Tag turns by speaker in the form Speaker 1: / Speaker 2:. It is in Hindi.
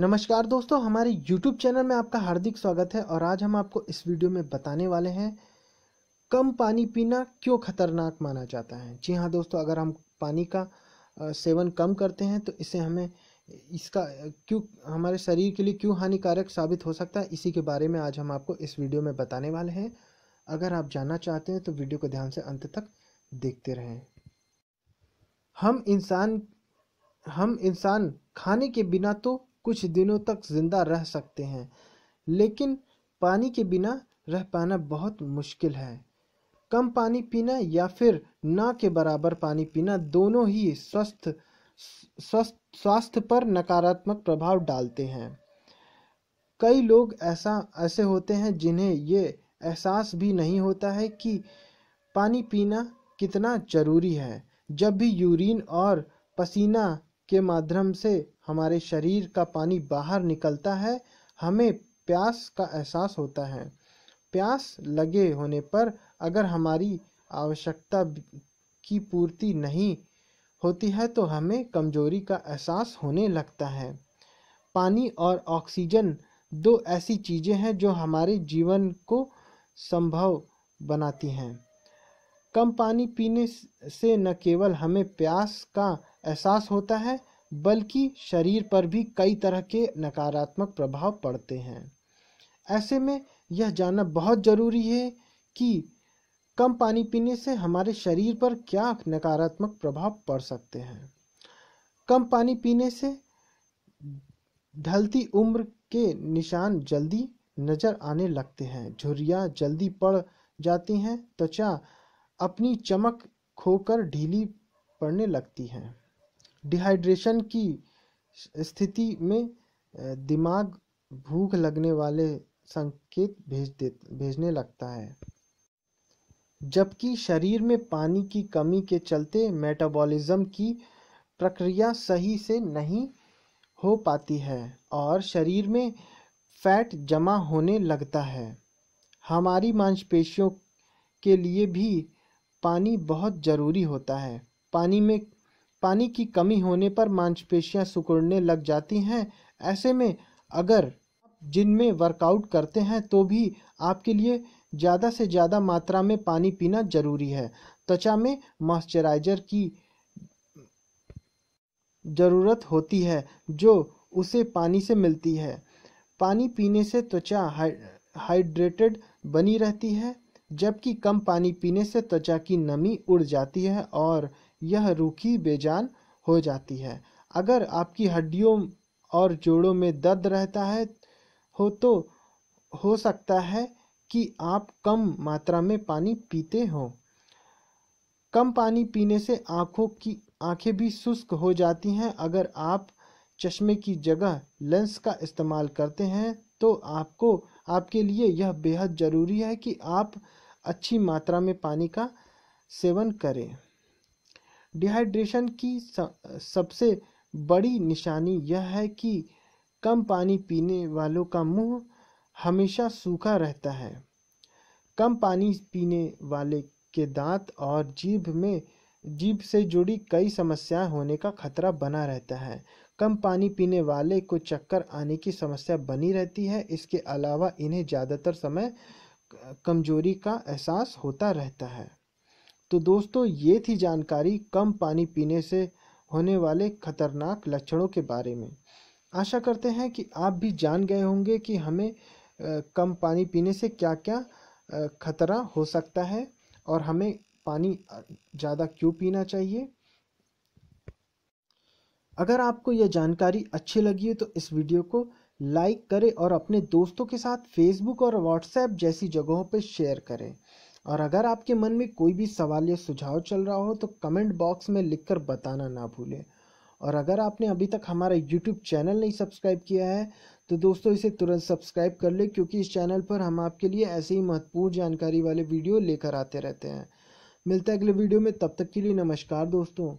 Speaker 1: नमस्कार दोस्तों हमारे YouTube चैनल में आपका हार्दिक स्वागत है और आज हम आपको इस वीडियो में बताने वाले हैं कम पानी पीना क्यों खतरनाक माना जाता है जी हाँ दोस्तों अगर हम पानी का सेवन कम करते हैं तो इसे हमें इसका क्यों हमारे शरीर के लिए क्यों हानिकारक साबित हो सकता है इसी के बारे में आज हम आपको इस वीडियो में बताने वाले हैं अगर आप जानना चाहते हैं तो वीडियो को ध्यान से अंत तक देखते रहें हम इंसान हम इंसान खाने के बिना तो कुछ दिनों तक ज़िंदा रह सकते हैं लेकिन पानी के बिना रह पाना बहुत मुश्किल है कम पानी पीना या फिर ना के बराबर पानी पीना दोनों ही स्वस्थ स्वास्थ्य पर नकारात्मक प्रभाव डालते हैं कई लोग ऐसा ऐसे होते हैं जिन्हें ये एहसास भी नहीं होता है कि पानी पीना कितना ज़रूरी है जब भी यूरिन और पसीना के माध्यम से हमारे शरीर का पानी बाहर निकलता है हमें प्यास का एहसास होता है प्यास लगे होने पर अगर हमारी आवश्यकता की पूर्ति नहीं होती है तो हमें कमजोरी का एहसास होने लगता है पानी और ऑक्सीजन दो ऐसी चीज़ें हैं जो हमारे जीवन को संभव बनाती हैं कम पानी पीने से न केवल हमें प्यास का एहसास होता है बल्कि शरीर पर भी कई तरह के नकारात्मक प्रभाव पड़ते हैं ऐसे में यह जानना बहुत ज़रूरी है कि कम पानी पीने से हमारे शरीर पर क्या नकारात्मक प्रभाव पड़ सकते हैं कम पानी पीने से ढलती उम्र के निशान जल्दी नज़र आने लगते हैं झुरियाँ जल्दी पड़ जाती हैं त्वचा अपनी चमक खोकर ढीली पड़ने लगती हैं डिहाइड्रेशन की स्थिति में दिमाग भूख लगने वाले संकेत भेज दे भेजने लगता है जबकि शरीर में पानी की कमी के चलते मेटाबॉलिज्म की प्रक्रिया सही से नहीं हो पाती है और शरीर में फैट जमा होने लगता है हमारी मांसपेशियों के लिए भी पानी बहुत ज़रूरी होता है पानी में पानी की कमी होने पर मांसपेशियां सिकुड़ने लग जाती हैं ऐसे में अगर आप जिनमें वर्कआउट करते हैं तो भी आपके लिए ज़्यादा से ज़्यादा मात्रा में पानी पीना जरूरी है त्वचा में मॉइस्चराइजर की ज़रूरत होती है जो उसे पानी से मिलती है पानी पीने से त्वचा हाइड्रेटेड बनी रहती है जबकि कम पानी पीने से त्वचा की नमी उड़ जाती है और यह रूखी बेजान हो जाती है अगर आपकी हड्डियों और जोड़ों में दर्द रहता है हो तो हो सकता है कि आप कम मात्रा में पानी पीते हो कम पानी पीने से आंखों की आंखें भी शुष्क हो जाती हैं अगर आप चश्मे की जगह लेंस का इस्तेमाल करते हैं तो आपको आपके लिए यह बेहद ज़रूरी है कि आप अच्छी मात्रा में पानी का सेवन करें डिहाइड्रेशन की सबसे बड़ी निशानी यह है कि कम पानी पीने वालों का मुंह हमेशा सूखा रहता है कम पानी पीने वाले के दांत और जीभ में जीभ से जुड़ी कई समस्याएं होने का खतरा बना रहता है कम पानी पीने वाले को चक्कर आने की समस्या बनी रहती है इसके अलावा इन्हें ज़्यादातर समय कमजोरी का एहसास होता रहता है तो दोस्तों ये थी जानकारी कम पानी पीने से होने वाले खतरनाक लक्षणों के बारे में आशा करते हैं कि आप भी जान गए होंगे कि हमें कम पानी पीने से क्या क्या खतरा हो सकता है और हमें पानी ज़्यादा क्यों पीना चाहिए अगर आपको यह जानकारी अच्छी लगी है तो इस वीडियो को लाइक करें और अपने दोस्तों के साथ फेसबुक और व्हाट्सएप जैसी जगहों पर शेयर करें और अगर आपके मन में कोई भी सवाल या सुझाव चल रहा हो तो कमेंट बॉक्स में लिखकर बताना ना भूलें और अगर आपने अभी तक हमारा यूट्यूब चैनल नहीं सब्सक्राइब किया है तो दोस्तों इसे तुरंत सब्सक्राइब कर लें क्योंकि इस चैनल पर हम आपके लिए ऐसे ही महत्वपूर्ण जानकारी वाले वीडियो लेकर आते रहते हैं मिलते हैं अगले वीडियो में तब तक के लिए नमस्कार दोस्तों